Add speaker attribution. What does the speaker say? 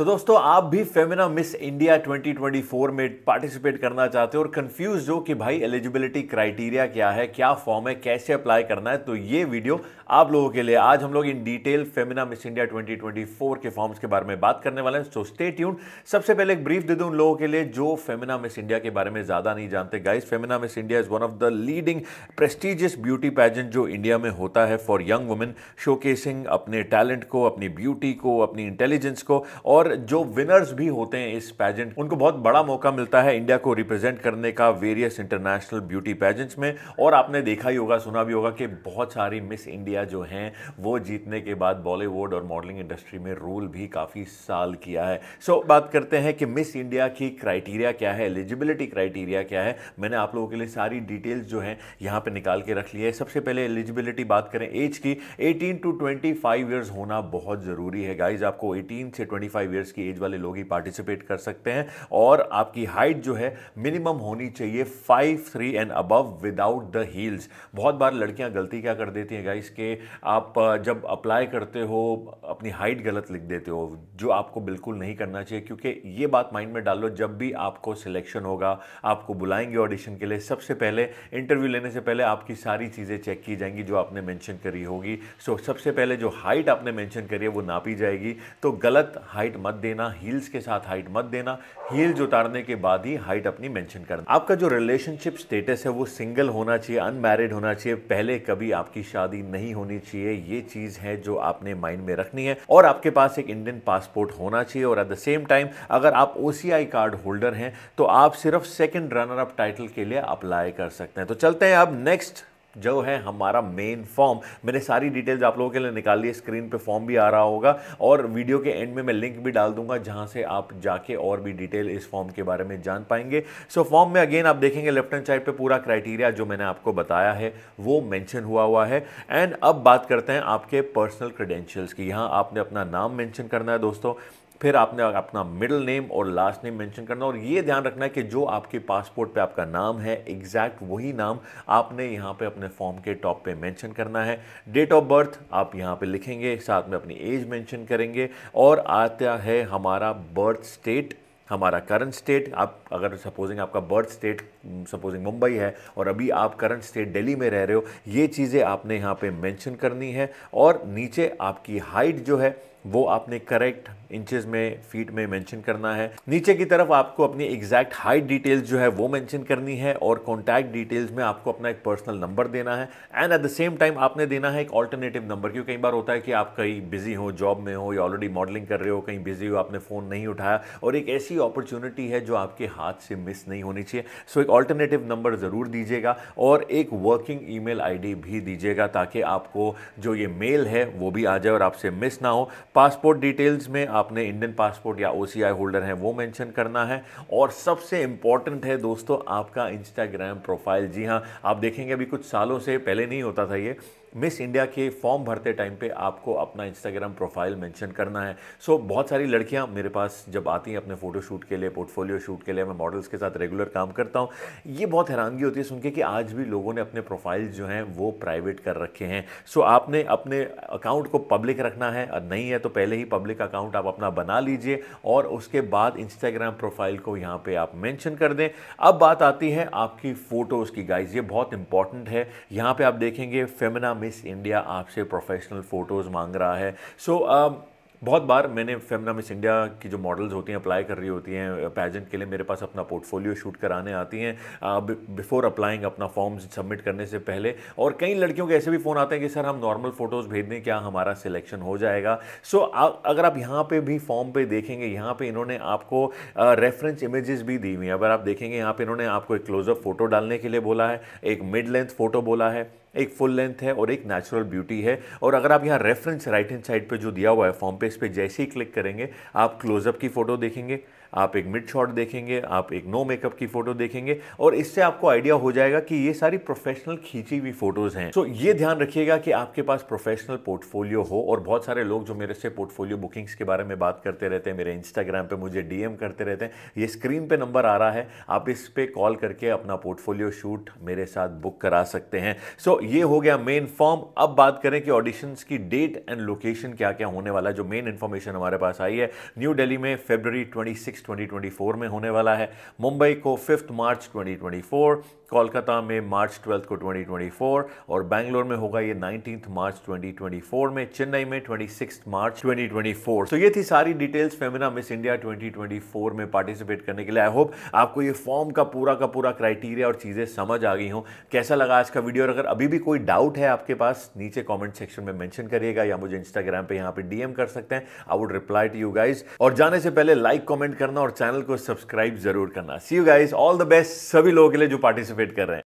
Speaker 1: तो दोस्तों आप भी फेमिना मिस इंडिया 2024 में पार्टिसिपेट करना चाहते हो और कंफ्यूज हो कि भाई एलिजिबिलिटी क्राइटेरिया क्या है क्या फॉर्म है कैसे अप्लाई करना है तो ये वीडियो आप लोगों के लिए आज हम लोग in detail Femina Miss India 2024 के फॉर्म्स के बारे में बात करने वाले हैं सो स्टे ट्यून सबसे पहले एक ब्रीफ दे दूँ उन लोगों के लिए जो फेमिना मिस इंडिया के बारे में ज़्यादा नहीं जानते guys Femina Miss India is one of the leading prestigious beauty pageant जो इंडिया में होता है फॉर यंग वुमेन शोकेसिंग अपने टैलेंट को अपनी ब्यूटी को अपनी इंटेलिजेंस को और जो विनर्स भी होते हैं इस पैजेंट उनको बहुत बड़ा मौका मिलता है इंडिया को रिप्रेजेंट करने का वेरियस इंटरनेशनल ब्यूटी पैजेंट्स में और आपने देखा ही होगा सुना भी होगा कि बहुत सारी मिस इंडिया जो हैं वो जीतने के बाद बॉलीवुड और मॉडलिंग इंडस्ट्री में रोल भी काफ़ी साल किया है सो so, बात करते हैं कि मिस इंडिया की क्राइटेरिया क्या है एलिजिबिलिटी क्राइटेरिया क्या है मैंने आप लोगों के लिए सारी डिटेल्स जो हैं यहाँ पर निकाल के रख ली है सबसे पहले एलिजिबिलिटी बात करें एज की एटीन टू ट्वेंटी फाइव होना बहुत ज़रूरी है गाइज आपको एटीन से ट्वेंटी फाइव ईयर्स की एज वाले लोग ही पार्टिसिपेट कर सकते हैं और आपकी हाइट जो है मिनिमम होनी चाहिए five three and above without the heels बहुत बार लड़कियां गलती क्या कर देती हैं गाइस के आप जब अप्लाई करते हो अपनी हाइट गलत लिख देते हो जो आपको बिल्कुल नहीं करना चाहिए क्योंकि ये बात माइंड में डाल लो जब भी आपको सिलेक्शन होगा आपको बुलाएंगे ऑडिशन के लिए सबसे पहले इंटरव्यू लेने से पहले आपकी सारी चीज़ें चेक की जाएंगी जो आपने मैंशन करी होगी सो so, सबसे पहले जो हाइट आपने मैंशन करी है वो नापी जाएगी तो गलत हाइट मत देना हील्स के साथ हाइट मत देना हील्स उतारने के बाद ही हाइट अपनी मेंशन करना आपका जो रिलेशनशिप स्टेटस है वो सिंगल होना चाहिए अनमैरिड होना चाहिए पहले कभी आपकी शादी नहीं होनी चाहिए ये चीज़ है जो आपने माइंड में रखनी है और आपके पास एक इंडियन पासपोर्ट होना चाहिए और एट द सेम टाइम अगर आप ओ कार्ड होल्डर हैं तो आप सिर्फ सेकेंड रनर अप टाइटल के लिए अप्लाई कर सकते हैं तो चलते हैं अब नेक्स्ट जो है हमारा मेन फॉर्म मैंने सारी डिटेल्स आप लोगों के लिए निकाल ली स्क्रीन पे फॉर्म भी आ रहा होगा और वीडियो के एंड में मैं लिंक भी डाल दूंगा जहां से आप जाके और भी डिटेल इस फॉर्म के बारे में जान पाएंगे सो so, फॉर्म में अगेन आप देखेंगे लेफ्ट हैंड साइड पे पूरा क्राइटेरिया जो मैंने आपको बताया है वो मैंशन हुआ हुआ है एंड अब बात करते हैं आपके पर्सनल क्रेडेंशियल्स की यहाँ आपने अपना नाम मैंशन करना है दोस्तों फिर आपने अपना मिडिल नेम और लास्ट नेम मेंशन करना और ये ध्यान रखना है कि जो आपके पासपोर्ट पे आपका नाम है एग्जैक्ट वही नाम आपने यहाँ पे अपने फॉर्म के टॉप पे मेंशन करना है डेट ऑफ बर्थ आप यहाँ पे लिखेंगे साथ में अपनी एज मेंशन करेंगे और आता है हमारा बर्थ स्टेट हमारा करंट स्टेट आप अगर सपोजिंग आपका बर्थ स्टेट सपोजिंग मुंबई है और अभी आप करंट स्टेट दिल्ली में रह रहे हो ये चीज़ें आपने यहाँ पे मेंशन करनी है और नीचे आपकी हाइट जो है वो आपने करेक्ट इंचेस में फीट में मेंशन करना है नीचे की तरफ आपको अपनी एग्जैक्ट हाइट डिटेल्स जो है वो मेंशन करनी है और कॉन्टैक्ट डिटेल्स में आपको अपना एक पर्सनल नंबर देना है and at the same time आपने देना है एक ऑल्टरनेटिव नंबर क्योंकि कई बार होता है कि आप कहीं बिजी हो जॉब में हो या ऑलरेडी मॉडलिंग कर रहे हो कहीं बिजी हो आपने फ़ोन नहीं उठाया और एक ऐसी अपॉर्चुनिटी है जो आपके हाथ से मिस नहीं होनी चाहिए सो so, एक ऑल्टरनेटिव नंबर ज़रूर दीजिएगा और एक वर्किंग ई मेल भी दीजिएगा ताकि आपको जो ये मेल है वो भी आ जाए और आपसे मिस ना हो पासपोर्ट डिटेल्स में आपने इंडियन पासपोर्ट या ओ होल्डर है वो मेंशन करना है और सबसे इम्पॉर्टेंट है दोस्तों आपका इंस्टाग्राम प्रोफाइल जी हाँ आप देखेंगे अभी कुछ सालों से पहले नहीं होता था ये मिस इंडिया के फॉर्म भरते टाइम पे आपको अपना इंस्टाग्राम प्रोफाइल मेंशन करना है सो so, बहुत सारी लड़कियां मेरे पास जब आती हैं अपने फ़ोटो शूट के लिए पोर्टफोलियो शूट के लिए मैं मॉडल्स के साथ रेगुलर काम करता हूँ ये बहुत हैरानगी होती है सुन के कि आज भी लोगों ने अपने प्रोफाइल जो हैं वो प्राइवेट कर रखे हैं सो so, आपने अपने अकाउंट को पब्लिक रखना है और नहीं है तो पहले ही पब्लिक अकाउंट आप अपना बना लीजिए और उसके बाद इंस्टाग्राम प्रोफाइल को यहाँ पर आप मैंशन कर दें अब बात आती है आपकी फ़ोटोज़ की गाइज ये बहुत इंपॉर्टेंट है यहाँ पर आप देखेंगे फेमिना मिस इंडिया आपसे प्रोफेशनल फ़ोटोज़ मांग रहा है सो so, uh, बहुत बार मैंने फेमना मिस इंडिया की जो मॉडल्स होती हैं अप्लाई कर रही होती हैं पैजेंट के लिए मेरे पास अपना पोर्टफोलियो शूट कराने आती हैं बिफोर uh, अप्लाइंग अपना फॉर्म सबमिट करने से पहले और कई लड़कियों के ऐसे भी फ़ोन आते हैं कि सर हम नॉर्मल फ़ोटोज़ भेज दें क्या हमारा सिलेक्शन हो जाएगा सो so, आ, अगर आप यहाँ पर भी फॉर्म पर देखेंगे यहाँ पर इन्होंने आपको रेफरेंस uh, इमेजेस भी दी हुई हैं अगर आप देखेंगे यहाँ पर इन्होंने आपको एक क्लोजअप फ़ोटो डालने के लिए बोला है एक मिड लेंथ फ़ोटो बोला है एक फुल लेंथ है और एक नेचुरल ब्यूटी है और अगर आप यहाँ रेफरेंस राइट हैंड साइड पे जो दिया हुआ है फॉर्म पेज पे जैसे ही क्लिक करेंगे आप क्लोजअप की फ़ोटो देखेंगे आप एक मिड शॉट देखेंगे आप एक नो मेकअप की फ़ोटो देखेंगे और इससे आपको आइडिया हो जाएगा कि ये सारी प्रोफेशनल खींची हुई फ़ोटोज़ हैं सो ये ध्यान रखिएगा कि आपके पास प्रोफेशनल पोर्टफोलियो हो और बहुत सारे लोग जो मेरे से पोर्टफोलियो बुकिंग्स के बारे में बात करते रहते हैं मेरे इंस्टाग्राम पर मुझे डी करते रहते हैं ये स्क्रीन पर नंबर आ रहा है आप इस पर कॉल करके अपना पोर्टफोलियो शूट मेरे साथ बुक करा सकते हैं सो ये हो गया मेन फॉर्म अब बात करें कि ऑडिशन की डेट एंड लोकेशन क्या क्या होने वाला जो मेन इन्फॉर्मेशन हमारे पास आई है न्यू दिल्ली में फेबर ट्वेंटी सिक्स ट्वेंटी में होने वाला है मुंबई को फिफ्थ मार्च 2024 कोलकाता में मार्च ट्वेल्थ को 2024 और बैंगलोर में होगा ये नाइनटीन मार्च 2024 में चेन्नई में ट्वेंटी मार्च 2024 सो so ये थी सारी डिटेल्स फेमिना मिस इंडिया 2024 में पार्टिसिपेट करने के लिए आई होप आपको ये फॉर्म का पूरा का पूरा क्राइटेरिया और चीज़ें समझ आ गई हों कैसा लगा आज का वीडियो और अगर अभी भी कोई डाउट है आपके पास नीचे कॉमेंट सेक्शन में मैंशन करिएगा या मुझे इंस्टाग्राम पर यहाँ पर डीएम कर सकते हैं I would reply to you guys और जाने से पहले लाइक कॉमेंट करना करना और चैनल को सब्सक्राइब जरूर करना see you guys all the best सभी लोगों के लिए जो पार्टिसिपेट कर रहे हैं